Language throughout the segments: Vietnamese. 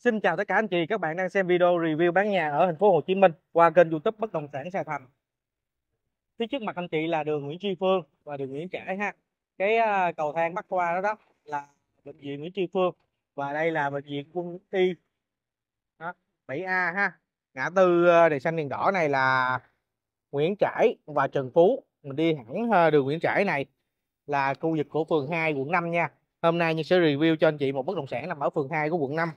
Xin chào tất cả anh chị, các bạn đang xem video review bán nhà ở thành phố Hồ Chí Minh qua kênh YouTube Bất động sản Sài Thành. Phía trước mặt anh chị là đường Nguyễn Tri Phương và đường Nguyễn Trãi ha. Cái à, cầu thang bắc qua đó đó là bệnh viện Nguyễn Tri Phương và đây là bệnh viện Quân Y đó, 7A ha. Ngã tư à, đèn xanh đèn đỏ này là Nguyễn Trãi và Trần Phú. Mình đi hẳn à, đường Nguyễn Trãi này là khu vực của phường 2 quận 5 nha. Hôm nay mình sẽ review cho anh chị một bất động sản nằm ở phường 2 của quận 5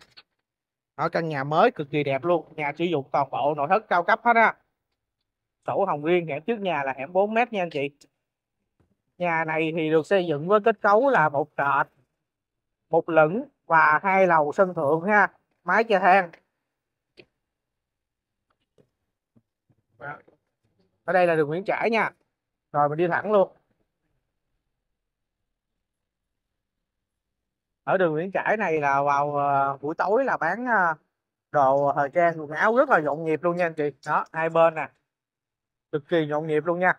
ở căn nhà mới cực kỳ đẹp luôn nhà sử dụng toàn bộ nội thất cao cấp hết á sổ hồng riêng hẻm trước nhà là hẻm 4 mét nha anh chị nhà này thì được xây dựng với kết cấu là một trệt một lửng và hai lầu sân thượng ha mái che thang ở đây là đường Nguyễn Trãi nha rồi mình đi thẳng luôn ở đường Nguyễn Trãi này là vào ờ, buổi tối là bán ờ, đồ thời trang quần áo rất là nhộn nhịp luôn nha anh chị đó hai bên nè cực kỳ nhộn nhịp luôn nha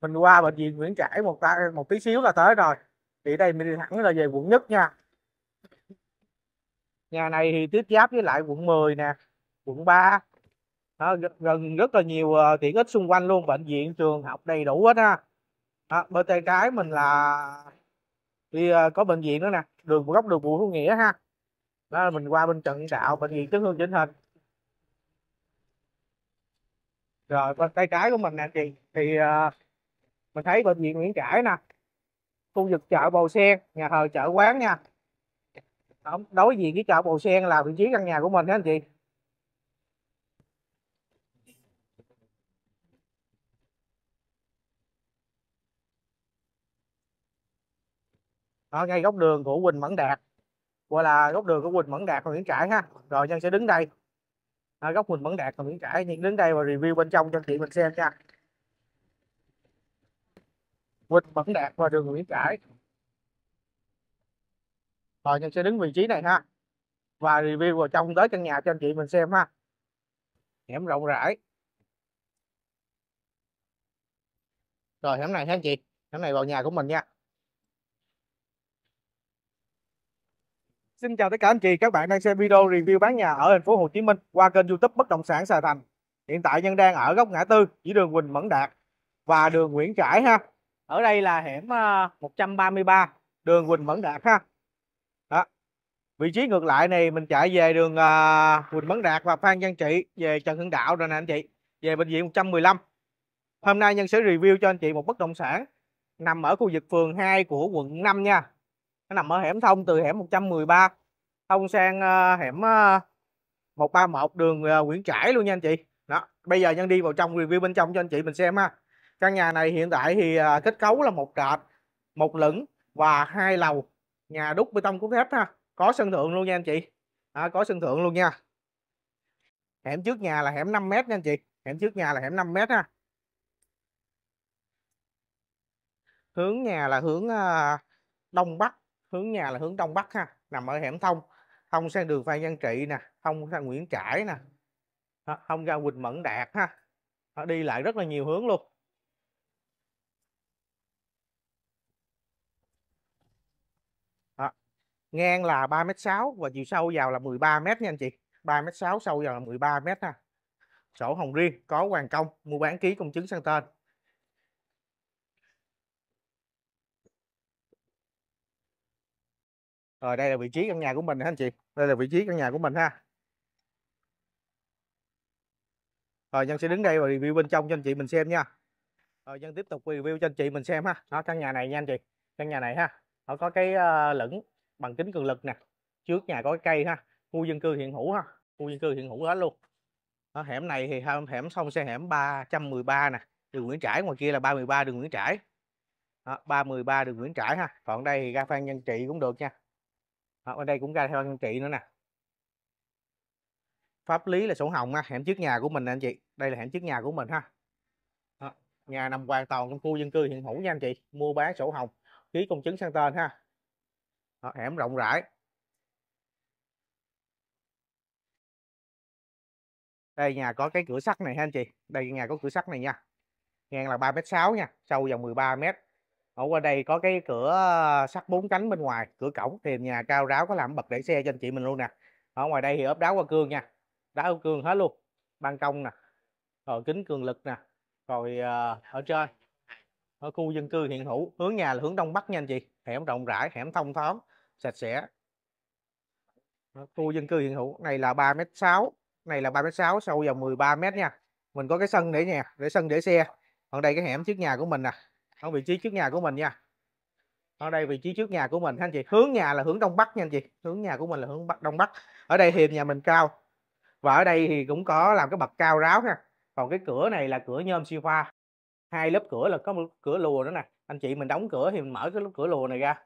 mình qua bệnh viện Nguyễn Trãi một ta một tí xíu là tới rồi thì đây mình đi thẳng là về quận nhất nha nhà này thì tiếp giáp với lại quận 10 nè quận 3 đó, gần rất là nhiều ờ, tiện ích xung quanh luôn bệnh viện trường học đầy đủ hết ha đó, bên tay trái mình là đi à, có bệnh viện nữa nè đường góc đường bùi hữu nghĩa ha đó mình qua bên trần đạo bệnh viện chấn hương chỉnh hình rồi bên tay trái của mình nè chị thì à, mình thấy bệnh viện nguyễn trãi nè khu vực chợ bầu sen nhà thờ chợ quán nha đối diện với chợ bầu sen là vị trí căn nhà của mình đó anh chị ở ngay góc đường của Quỳnh Mẫn Đạt gọi là góc đường của Quỳnh Mẫn Đạt và Nguyễn Trãi ha rồi nhân sẽ đứng đây ở góc Quỳnh Mẫn Đạt và Nguyễn Trãi nhưng đứng đây và review bên trong cho chị mình xem nha Quỳnh Mẫn Đạt và đường Nguyễn Trãi rồi nhân sẽ đứng vị trí này ha và review vào trong tới căn nhà cho anh chị mình xem ha hẻm rộng rãi rồi hẻm này ha anh chị hẻm này vào nhà của mình nha Xin chào tất cả anh chị, các bạn đang xem video review bán nhà ở thành phố Hồ Chí Minh qua kênh YouTube Bất động sản Sài Thành. Hiện tại Nhân đang ở góc ngã tư giữa đường Quỳnh Mẫn Đạt và đường Nguyễn Trãi ha. Ở đây là hẻm 133 ờ, đường Quỳnh Mẫn Đạt ha. Đó. Vị trí ngược lại này mình chạy về đường ờ, Quỳnh Mẫn Đạt và Phan Văn Trị về Trần Hưng Đạo rồi nè anh chị, về bệnh viện 115. Hôm nay Nhân sẽ review cho anh chị một bất động sản nằm ở khu vực phường 2 của quận 5 nha nó nằm ở hẻm thông từ hẻm 113 thông sang ờ, hẻm 131 ờ, đường ờ, Nguyễn Trãi luôn nha anh chị đó bây giờ nhân đi vào trong review bên trong cho anh chị mình xem ha căn nhà này hiện tại thì kết cấu là một trệt một lửng và hai lầu nhà đúc bê tông cốt thép ha có sân thượng luôn nha anh chị à, có sân thượng luôn nha hẻm trước nhà là hẻm 5m nha anh chị hẻm trước nhà là hẻm 5m ha hướng nhà là hướng đông bắc hướng nhà là hướng đông bắc ha nằm ở hẻm thông thông sang đường phan văn trị nè thông sang nguyễn trãi nè thông ra quỳnh mẫn đạt ha đi lại rất là nhiều hướng luôn Đó. ngang là 3 m sáu và chiều sâu vào là 13 mét nha anh chị 3 m sáu sâu vào là 13 mét ha sổ hồng riêng có hoàn công mua bán ký công chứng sang tên rồi đây là vị trí căn nhà của mình hả anh chị đây là vị trí căn nhà của mình ha rồi nhân sẽ đứng đây và review bên trong cho anh chị mình xem nha rồi nhân tiếp tục review cho anh chị mình xem ha đó căn nhà này nha anh chị căn nhà này ha nó có cái ờ, lửng bằng kính cường lực nè trước nhà có cái cây ha khu dân cư hiện hữu ha khu dân cư hiện hữu hết luôn đó, hẻm này thì hẻm xong xe hẻm 313 nè đường Nguyễn Trãi ngoài kia là 33 đường Nguyễn Trãi đó, 33 đường Nguyễn Trãi ha còn đây thì ra Phan Nhân Trị cũng được nha đó, ờ, bên đây cũng ra theo anh chị nữa nè pháp lý là sổ hồng ha hẻm trước nhà của mình anh chị đây là hẻm trước nhà của mình ha đó, nhà nằm hoàn toàn trong khu dân cư hiện hữu nha anh chị mua bán sổ hồng ký công chứng sang tên ha đó, hẻm rộng rãi đây nhà có cái cửa sắt này ha anh chị đây nhà có cửa sắt này nha ngang là 3 m 6 nha sâu vòng 13 mét ở qua đây có cái cửa ờ, sắt bốn cánh bên ngoài cửa cổng thì nhà cao ráo có làm bật để xe cho anh chị mình luôn nè ở ngoài đây thì ốp đá qua cương nha đá qua cương hết luôn ban công nè rồi kính cường lực nè rồi ờ, ở trên ở khu dân cư hiện hữu hướng nhà là hướng đông bắc nha anh chị hẻm rộng rãi hẻm thông thoáng sạch sẽ ở ờ, khu dân cư hiện hữu này là ba m sáu này là ba m sáu sâu vào 13 m nha mình có cái sân để nhà để sân để xe còn đây cái hẻm trước nhà của mình nè ở vị trí trước nhà của mình nha ở đây vị trí trước nhà của mình anh chị hướng nhà là hướng đông bắc nha anh chị hướng nhà của mình là hướng bắc đông bắc ở đây thì nhà mình cao và ở đây thì cũng có làm cái bậc cao ráo ha còn cái cửa này là cửa nhôm siêu pha hai lớp cửa là có một cửa lùa nữa nè anh chị mình đóng cửa thì mình mở cái lớp cửa lùa này ra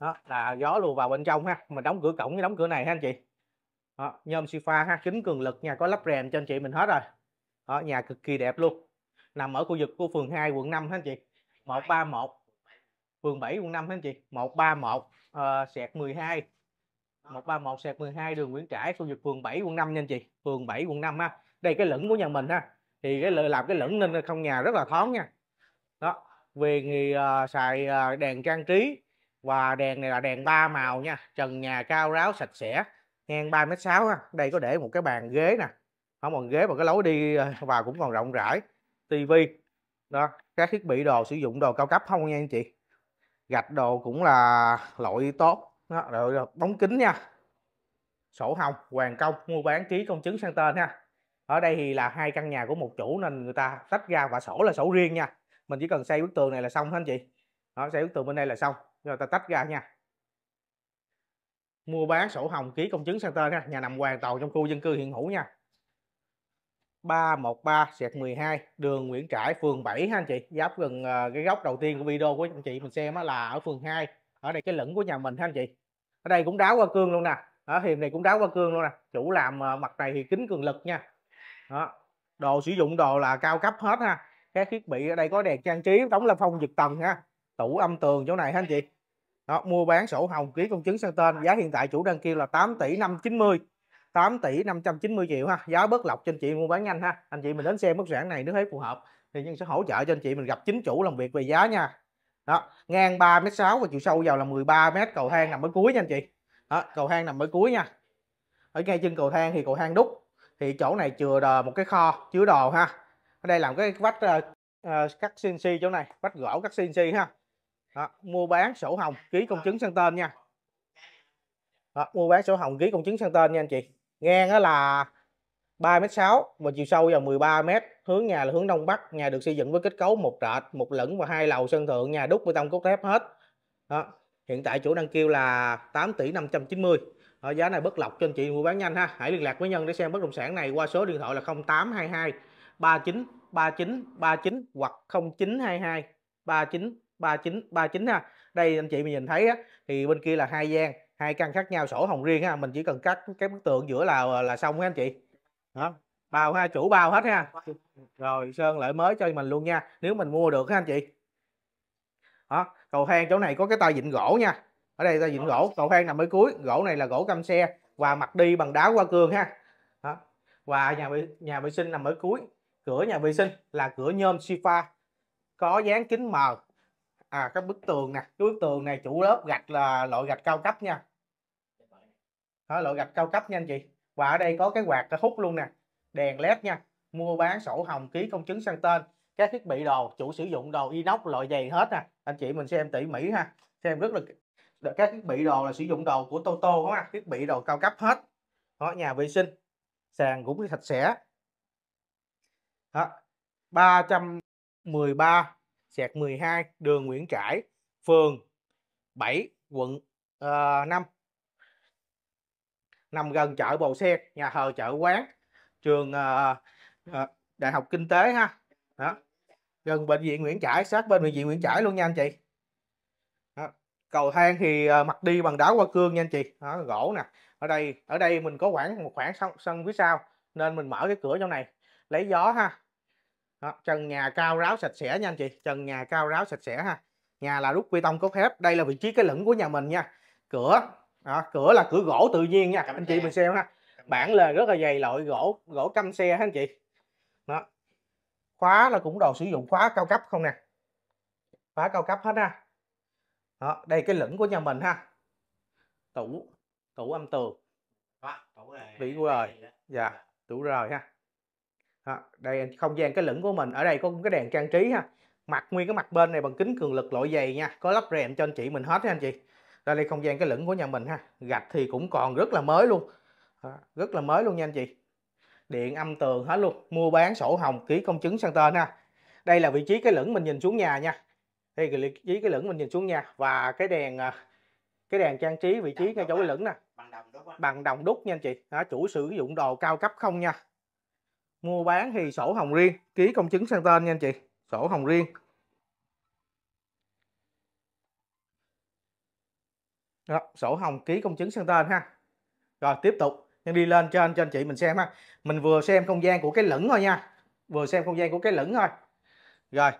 đó là gió lùa vào bên trong ha mình đóng cửa cổng với đóng cửa này ha anh chị đó, nhôm siêu pha ha kính cường lực nhà có lắp rèm cho anh chị mình hết rồi đó, nhà cực kỳ đẹp luôn nằm ở khu vực của phường 2 quận 5 ha anh chị 131 phường 7 quận 5 hả anh chị 131 uh, ờ, sẹt 12 131 sẹt 12 đường Nguyễn Trãi khu vực phường 7 quận 5 nha anh chị phường 7 quận 5 ha đây cái lửng của nhà mình ha thì cái làm cái lửng nên không nhà rất là thoáng nha đó về thì uh, ờ, xài uh, đèn trang trí và đèn này là đèn ba màu nha trần nhà cao ráo sạch sẽ ngang 3m6 ha đây có để một cái bàn ghế nè không còn ghế mà cái lối đi vào cũng còn rộng rãi tivi đó các thiết bị đồ sử dụng đồ cao cấp không nha anh chị gạch đồ cũng là loại tốt đó, rồi bóng kính nha sổ hồng hoàn công mua bán ký công chứng sang tên ha ở đây thì là hai căn nhà của một chủ nên người ta tách ra và sổ là sổ riêng nha mình chỉ cần xây bức tường này là xong hết anh chị đó, xây bức tường bên đây là xong rồi ta tách ra nha mua bán sổ hồng ký công chứng sang tên ha nhà nằm hoàn toàn trong khu dân cư hiện hữu nha 313 sẹt 12 đường Nguyễn Trãi phường 7 ha anh chị giáp gần uh, cái góc đầu tiên của video của anh chị mình xem á là ở phường 2 ở đây cái lửng của nhà mình ha anh chị ở đây cũng đáo qua cương luôn nè ở hiệp này cũng đáo qua cương luôn nè chủ làm uh, mặt này thì kính cường lực nha đó đồ sử dụng đồ là cao cấp hết ha các thiết bị ở đây có đèn trang trí đóng lâm phong giật tầng ha tủ âm tường chỗ này ha anh chị đó mua bán sổ hồng ký công chứng sang tên giá hiện tại chủ đăng kêu là 8 tỷ 590 8 tỷ 590 triệu ha giá bớt lọc cho anh chị mua bán nhanh ha anh chị mình đến xem bất sản này nếu thấy phù hợp thì nhân sẽ hỗ trợ cho anh chị mình gặp chính chủ làm việc về giá nha đó ngang 3 mét sáu và chiều sâu vào là 13 mét cầu thang nằm ở cuối nha anh chị đó cầu thang nằm ở cuối nha ở ngay chân cầu thang thì cầu thang đúc thì chỗ này chừa một cái kho chứa đồ ha ở đây làm cái vách uh, cắt CNC chỗ này vách gỗ cắt CNC ha đó, mua bán sổ hồng ký công chứng sang tên nha đó, mua bán sổ hồng ký công chứng sang tên nha anh chị ngang đó là 3 m sáu và chiều sâu vào 13 m hướng nhà là hướng đông bắc nhà được xây dựng với kết cấu một trệt một lửng và hai lầu sân thượng nhà đúc bê tông cốt thép hết đó. hiện tại chủ đang kêu là 8 tỷ 590 ở giá này bất lọc cho anh chị mua bán nhanh ha hãy liên lạc với nhân để xem bất động sản này qua số điện thoại là 0822 39 39 39 hoặc 0922 39 39 39 ha đây anh chị mình nhìn thấy á, thì bên kia là hai gian hai căn khác nhau sổ hồng riêng ha mình chỉ cần cắt cái bức tượng giữa là là xong ha anh chị đó bao ha chủ bao hết ha rồi sơn lại mới cho mình luôn nha nếu mình mua được ha anh chị đó cầu thang chỗ này có cái tay vịn gỗ nha ở đây tay vịn gỗ cầu thang nằm ở cuối gỗ này là gỗ cam xe và mặt đi bằng đá hoa cương ha đó. và nhà vệ nhà vệ sinh nằm ở cuối cửa nhà vệ sinh là cửa nhôm sifa có dán kính mờ à cái bức tường nè cái bức tường này chủ lớp gạch là loại gạch cao cấp nha đó, loại gạch cao cấp nha anh chị và ở đây có cái quạt cái hút luôn nè đèn led nha mua bán sổ hồng ký công chứng sang tên các thiết bị đồ chủ sử dụng đồ inox loại dày hết nè anh chị mình xem tỉ mỉ ha xem rất là các thiết bị đồ là sử dụng đồ của Toto đúng không ha thiết bị đồ cao cấp hết đó nhà vệ sinh sàn cũng sạch sẽ đó, ba sẹt 12 đường Nguyễn Trãi, phường 7, quận uh, ờ, 5. Nằm gần chợ Bầu Sen, nhà thờ chợ quán, trường uh, uh, Đại học Kinh tế ha. Đó. Gần bệnh viện Nguyễn Trãi, sát bên bệnh viện Nguyễn Trãi luôn nha anh chị. Đó. Cầu thang thì uh, mặt đi bằng đá hoa cương nha anh chị, Đó, gỗ nè. Ở đây ở đây mình có khoảng một khoảng sân, sân phía sau nên mình mở cái cửa trong này lấy gió ha đó, trần nhà cao ráo sạch sẽ nha anh chị trần nhà cao ráo sạch sẽ ha nhà là đúc bê tông cốt thép đây là vị trí cái lửng của nhà mình nha cửa đó, cửa là cửa gỗ tự nhiên nha Cảm anh chị mình xem ha bản lề rất là dày loại gỗ gỗ căm xe ha anh chị đó khóa là cũng đồ sử dụng khóa cao cấp không nè khóa cao cấp hết ha đó đây cái lửng của nhà mình ha tủ tủ âm tường đó, tủ này, tủ rồi dạ tủ rồi ha à, đây không gian cái lửng của mình ở đây có cái đèn trang trí ha mặt nguyên cái mặt bên này bằng kính cường lực loại dày nha có lắp rèm cho anh chị mình hết ha anh chị ra đây không gian cái lửng của nhà mình ha gạch thì cũng còn rất là mới luôn à, rất là mới luôn nha anh chị điện âm tường hết luôn mua bán sổ hồng ký công chứng sang tên ha đây là vị trí cái lửng mình nhìn xuống nhà nha đây là vị trí cái lửng mình nhìn xuống nhà và cái đèn à, cái đèn trang trí vị trí ngay chỗ cái lửng nè bằng đồng đúc nha anh chị đó, chủ sử dụng đồ cao cấp không nha mua bán thì sổ hồng riêng ký công chứng sang tên nha anh chị sổ hồng riêng Đó, sổ hồng ký công chứng sang tên ha rồi tiếp tục nhân đi lên trên cho anh chị mình xem ha mình vừa xem không gian của cái lửng thôi nha vừa xem không gian của cái lửng thôi rồi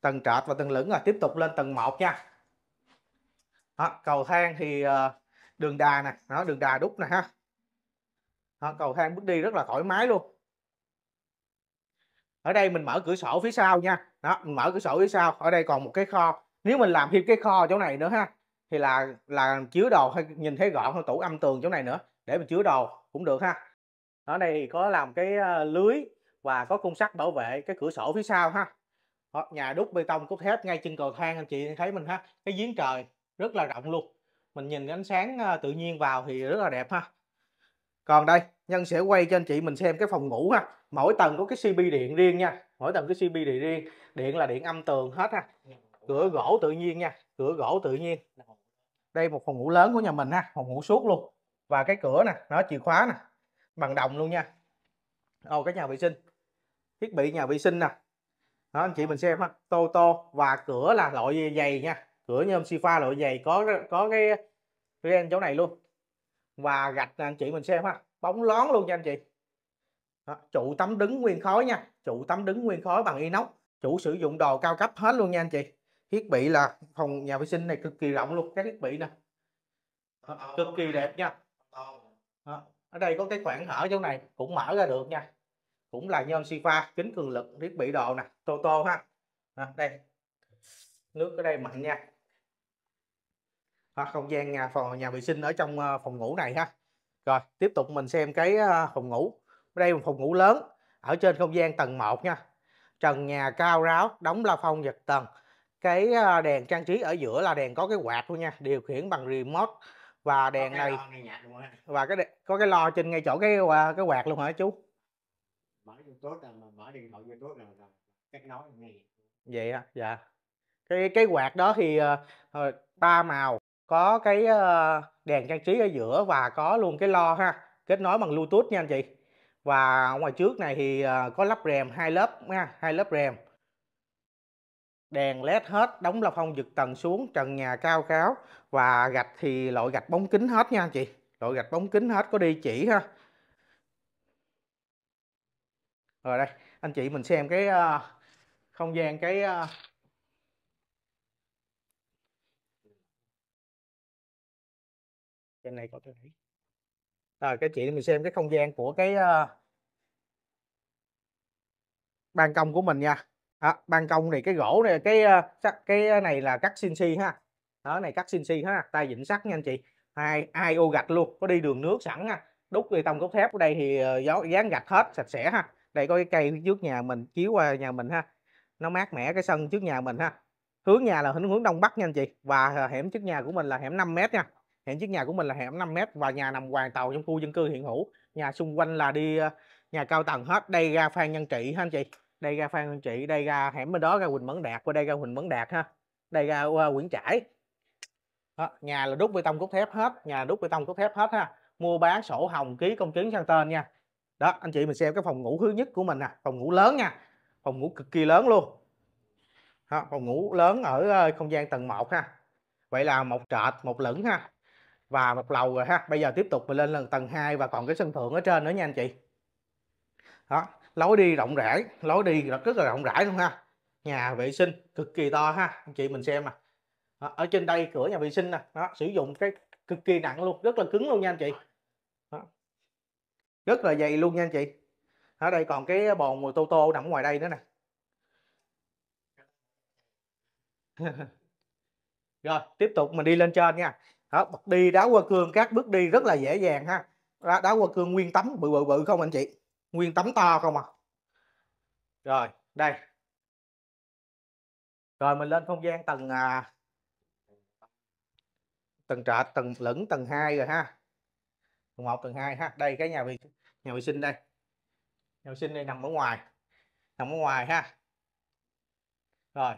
tầng trệt và tầng lửng rồi tiếp tục lên tầng 1 nha đó, cầu thang thì ờ, đường đà nè đó đường đà đúc nè ha đó, cầu thang bước đi rất là thoải mái luôn ở đây mình mở cửa sổ phía sau nha đó mình mở cửa sổ phía sau ở đây còn một cái kho nếu mình làm thêm cái kho chỗ này nữa ha thì là là chứa đồ hay nhìn thấy gọn hơn tủ âm tường chỗ này nữa để mình chứa đồ cũng được ha ở đây có làm cái ờ, lưới và có khung sắt bảo vệ cái cửa sổ phía sau ha đó, nhà đúc bê tông cốt thép ngay chân cầu thang anh chị thấy mình ha cái giếng trời rất là rộng luôn mình nhìn ánh sáng ờ, tự nhiên vào thì rất là đẹp ha còn đây nhân sẽ quay cho anh chị mình xem cái phòng ngủ ha mỗi tầng có cái cp điện riêng nha mỗi tầng cái cp điện riêng điện là điện âm tường hết ha cửa gỗ tự nhiên nha cửa gỗ tự nhiên đây một phòng ngủ lớn của nhà mình ha phòng ngủ suốt luôn và cái cửa nè nó chìa khóa nè bằng đồng luôn nha ồ cái nhà vệ sinh thiết bị nhà vệ sinh nè đó anh chị mình xem ha tô tô và cửa là loại dày nha cửa nhôm sifa loại dày có có cái ren chỗ này luôn và gạch anh chị mình xem ha bóng lón luôn nha anh chị đó, trụ tấm đứng nguyên khối nha trụ tấm đứng nguyên khối bằng inox chủ sử dụng đồ cao cấp hết luôn nha anh chị thiết bị là phòng nhà vệ sinh này cực kỳ rộng luôn các thiết bị nè cực kỳ đẹp nha đó, ở đây có cái khoảng hở chỗ này cũng mở ra được nha cũng là nhôm sifa kính cường lực thiết bị đồ nè toto ha đó, đây nước ở đây mạnh nha đó, không gian nhà phòng nhà vệ sinh ở trong ờ, phòng ngủ này ha rồi tiếp tục mình xem cái ờ, phòng ngủ đây là phòng ngủ lớn ở trên không gian tầng 1 nha trần nhà cao ráo đóng la phong giật tầng cái ờ, đèn trang trí ở giữa là đèn có cái quạt luôn nha điều khiển bằng remote và đèn này và cái đèn, có cái lo trên ngay chỗ cái cái quạt luôn hả chú vậy á dạ cái cái quạt đó thì uh, ba màu có cái ờ, đèn trang trí ở giữa và có luôn cái lo ha kết nối bằng bluetooth nha anh chị và ngoài trước này thì ờ, có lắp rèm hai lớp nha hai lớp rèm đèn led hết đóng la phong giật tầng xuống trần nhà cao cáo và gạch thì loại gạch bóng kính hết nha anh chị loại gạch bóng kính hết có đi chỉ ha rồi đây anh chị mình xem cái ờ, không gian cái trên này có thể thấy rồi cái chị mình xem cái không gian của cái uh, ban công của mình nha à, ban công này cái gỗ này cái uh, cái này là cắt xin xi ha đó này cắt xin xi ha tay vịn sắt nha anh chị hai hai ô gạch luôn có đi đường nước sẵn ha đúc bê tông cốt thép ở đây thì ờ, gió dán gạch hết sạch sẽ ha đây có cái cây trước nhà mình chiếu qua nhà mình ha nó mát mẻ cái sân trước nhà mình ha hướng nhà là hướng hướng đông bắc nha anh chị và hẻm trước nhà của mình là hẻm 5 mét nha hẻm chiếc nhà của mình là hẻm 5 mét và nhà nằm hoàn tàu trong khu dân cư hiện hữu nhà xung quanh là đi ờ, nhà cao tầng hết đây ra Phan Nhân Trị ha anh chị đây ra Phan Nhân Trị đây ra hẻm bên đó ra Huỳnh Mẫn Đạt qua đây ra Huỳnh Mẫn Đạt ha đây ra uh, Nguyễn Trãi đó, nhà là đúc bê tông cốt thép hết nhà đúc bê tông cốt thép hết ha mua bán sổ hồng ký công chứng sang tên nha đó anh chị mình xem cái phòng ngủ thứ nhất của mình nè à. phòng ngủ lớn nha phòng ngủ cực kỳ lớn luôn đó, phòng ngủ lớn ở ờ, không gian tầng 1 ha vậy là một trệt một lửng ha và một lầu rồi ha bây giờ tiếp tục mình lên lần tầng 2 và còn cái sân thượng ở trên nữa nha anh chị đó lối đi rộng rãi lối đi rất là rộng rãi luôn ha nhà vệ sinh cực kỳ to ha anh chị mình xem nè ở trên đây cửa nhà vệ sinh nè đó sử dụng cái cực kỳ nặng luôn rất là cứng luôn nha anh chị đó. rất là dày luôn nha anh chị ở đây còn cái bồn mùi tô tô nằm ngoài đây nữa nè rồi tiếp tục mình đi lên trên nha đó bật đi đá qua cương các bước đi rất là dễ dàng ha đá, đá qua cương nguyên tấm bự bự bự không anh chị nguyên tấm to không à rồi đây rồi mình lên không gian tầng à, tầng trệt tầng lửng tầng 2 rồi ha tầng một tầng 2 ha đây cái nhà vệ nhà vệ sinh đây nhà vệ sinh đây nằm ở ngoài nằm ở ngoài ha rồi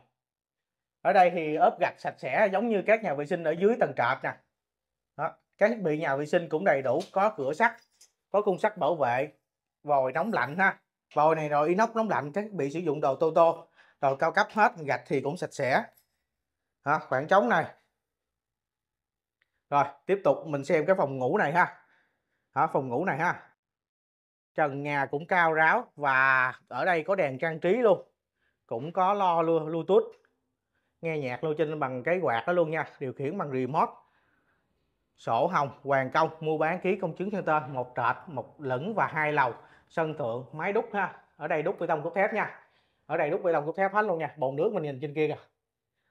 ở đây thì ốp gạch sạch sẽ giống như các nhà vệ sinh ở dưới tầng trệt nè đó. các thiết bị nhà vệ sinh cũng đầy đủ có cửa sắt có cung sắt bảo vệ vòi nóng lạnh ha vòi này rồi inox nóng lạnh các thiết bị sử dụng đồ tô tô đồ cao cấp hết gạch thì cũng sạch sẽ đó, khoảng trống này rồi tiếp tục mình xem cái phòng ngủ này ha đó, phòng ngủ này ha trần nhà cũng cao ráo và ở đây có đèn trang trí luôn cũng có lo luôn bluetooth nghe nhạc luôn trên bằng cái quạt đó luôn nha điều khiển bằng remote sổ hồng hoàn công mua bán ký công chứng sang tên một trệt một lửng và hai lầu sân thượng máy đúc ha ở đây đúc bê tông cốt thép nha ở đây đúc bê tông cốt thép hết luôn nha bồn nước mình nhìn trên kia kìa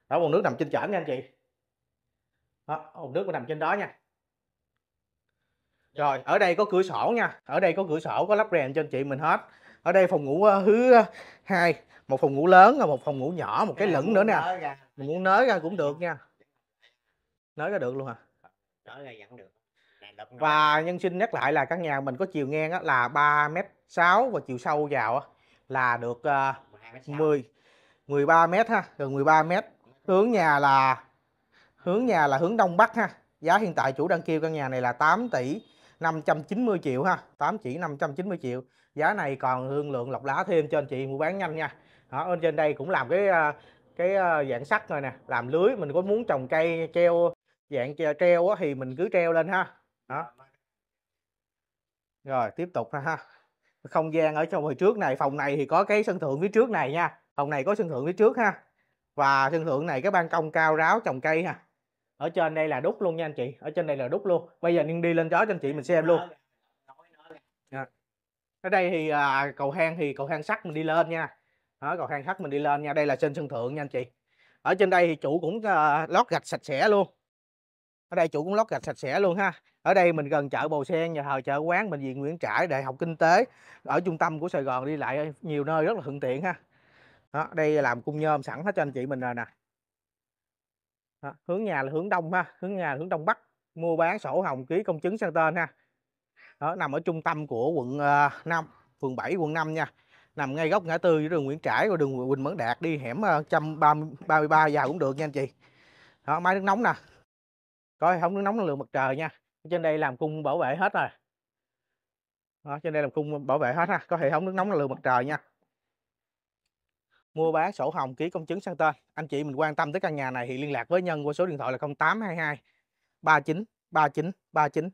đó bồn nước nằm trên trển nha anh chị đó, bồn nước mình nằm trên đó nha rồi ở đây có cửa sổ nha ở đây có cửa sổ có lắp rèn cho anh chị mình hết ở đây phòng ngủ thứ ờ, ờ, hai một phòng ngủ lớn và một phòng ngủ nhỏ một cái lửng nữa nè mình muốn nới ra cũng được nha nới ra được luôn hả nới ra vẫn được và nhân sinh nhắc lại là căn nhà mình có chiều ngang là 3 m 6 và chiều sâu vào là được uh, 10 13 m ha, gần 13 m. Hướng nhà là hướng nhà là hướng đông bắc ha. Giá hiện tại chủ đang kêu căn nhà này là 8 tỷ 590 triệu ha, 8 chỉ 590 triệu. Giá này còn hương lượng lọc lá thêm cho anh chị mua bán nhanh nha đó ở trên đây cũng làm cái ờ, cái ờ, dạng sắt rồi nè làm lưới mình có muốn trồng cây treo dạng treo thì mình cứ treo lên ha đó rồi tiếp tục ha không gian ở trong hồi trước này phòng này thì có cái sân thượng phía trước này nha phòng này có sân thượng phía trước ha và sân thượng này cái ban công cao ráo trồng cây ha ở trên đây là đúc luôn nha anh chị ở trên đây là đúc luôn bây giờ nhưng đi lên đó cho anh chị mình xem luôn dạ. ở đây thì à, cầu thang thì cầu thang sắt mình đi lên nha đó cầu thang sắt mình đi lên nha đây là trên sân thượng nha anh chị ở trên đây thì chủ cũng uh, lót gạch sạch sẽ luôn ở đây chủ cũng lót gạch sạch sẽ luôn ha ở đây mình gần chợ bầu sen nhà thờ chợ quán bệnh viện nguyễn trãi đại học kinh tế ở trung tâm của sài gòn đi lại nhiều nơi rất là thuận tiện ha đó, đây làm cung nhôm sẵn hết cho anh chị mình rồi nè đó, hướng nhà là hướng đông ha hướng nhà là hướng đông bắc mua bán sổ hồng ký công chứng sang tên ha đó nằm ở trung tâm của quận uh, ờ, 5 phường 7 quận 5 nha nằm ngay góc ngã tư giữa đường Nguyễn Trãi và đường Quỳnh Mẫn Đạt đi hẻm 133 ờ, vào cũng được nha anh chị đó máy nước nóng nè coi không thống nước nóng năng lượng mặt trời nha trên đây làm cung bảo vệ hết rồi đó, trên đây làm cung bảo vệ hết ha có hệ thống nước nóng năng lượng mặt trời nha mua bán sổ hồng ký công chứng sang tên anh chị mình quan tâm tới căn nhà này thì liên lạc với nhân qua số điện thoại là 0822 39 39 39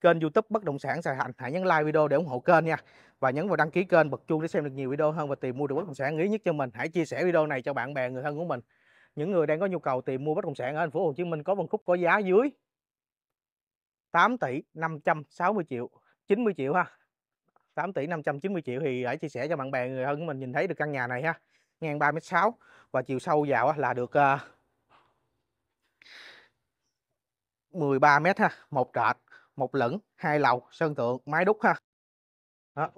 kênh youtube bất động sản Sài Hành hãy nhấn like video để ủng hộ kênh nha và nhấn vào đăng ký kênh bật chuông để xem được nhiều video hơn và tìm mua được bất động sản lý nhất cho mình hãy chia sẻ video này cho bạn bè người thân của mình những người đang có nhu cầu tìm mua bất động sản ở thành phố Hồ Chí Minh có phân khúc có giá dưới 8 tỷ 560 triệu 90 triệu ha 8 tỷ 590 triệu thì hãy chia sẻ cho bạn bè người thân của mình nhìn thấy được căn nhà này ha ngang 3m6 và chiều sâu vào là được 13 ờ, mét ha, một trệt, một lửng, hai lầu, sân thượng, mái đúc ha đó.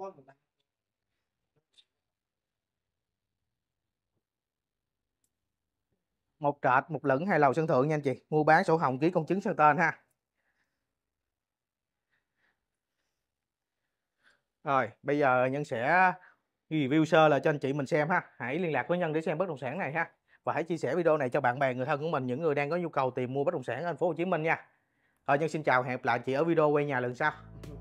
một trệt một lửng hai lầu sân thượng nha anh chị mua bán sổ hồng ký công chứng sang tên ha rồi bây giờ nhân sẽ review sơ là cho anh chị mình xem ha hãy liên lạc với nhân để xem bất động sản này ha và hãy chia sẻ video này cho bạn bè người thân của mình những người đang có nhu cầu tìm mua bất động sản ở thành phố Hồ Chí Minh nha rồi nhân xin chào hẹn gặp lại chị ở video quay nhà lần sau